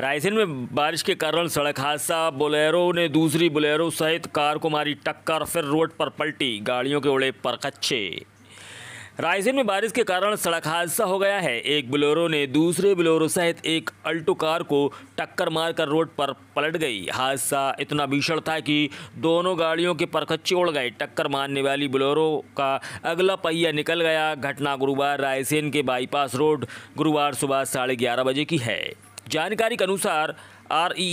रायसेन में बारिश के कारण सड़क हादसा बोलेरो ने दूसरी बोलेरो सहित कार को मारी टक्कर फिर रोड पर पलटी गाड़ियों के उड़े पर कच्चे रायसेन में बारिश के कारण सड़क हादसा हो गया है एक बोलेरो ने दूसरे बोलेरो सहित एक अल्टो कार को टक्कर मारकर रोड पर पलट गई हादसा इतना भीषण था कि दोनों गाड़ियों के परखच्चे उड़ गए टक्कर मारने वाली बोलेरो का अगला पहिया निकल गया घटना गुरुवार रायसेन के बाईपास रोड गुरुवार सुबह साढ़े ग्यारह बजे की है जानकारी के अनुसार आर e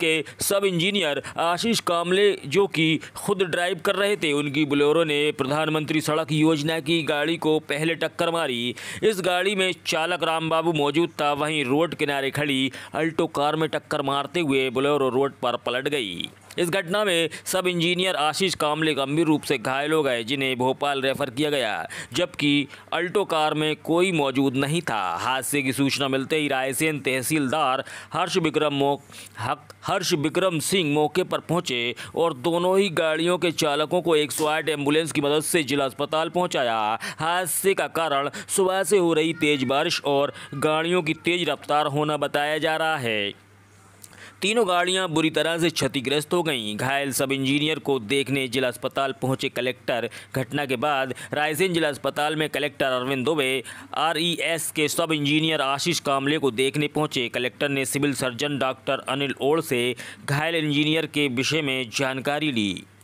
के सब इंजीनियर आशीष कामले जो कि खुद ड्राइव कर रहे थे उनकी बोलेरो ने प्रधानमंत्री सड़क योजना की गाड़ी को पहले टक्कर मारी इस गाड़ी में चालक रामबाबू मौजूद था वहीं रोड किनारे खड़ी अल्टो कार में टक्कर मारते हुए बोलेरो रोड पर पलट गई इस घटना में सब इंजीनियर आशीष कामले गंभीर रूप से घायल हो गए जिन्हें भोपाल रेफर किया गया जबकि अल्टो कार में कोई मौजूद नहीं था हादसे की सूचना मिलते ही रायसेन तहसीलदार हर्ष विक्रम हक हर्ष विक्रम सिंह मौके पर पहुंचे और दोनों ही गाड़ियों के चालकों को एक सौ एम्बुलेंस की मदद से जिला अस्पताल पहुँचाया हादसे का कारण सुबह से हो रही तेज बारिश और गाड़ियों की तेज रफ्तार होना बताया जा रहा है तीनों गाड़ियां बुरी तरह से क्षतिग्रस्त हो गईं घायल सब इंजीनियर को देखने जिला अस्पताल पहुंचे कलेक्टर घटना के बाद रायसेन जिला अस्पताल में कलेक्टर अरविंद दुबे आरईएस के सब इंजीनियर आशीष कामले को देखने पहुंचे कलेक्टर ने सिविल सर्जन डॉक्टर अनिल ओड़ से घायल इंजीनियर के विषय में जानकारी ली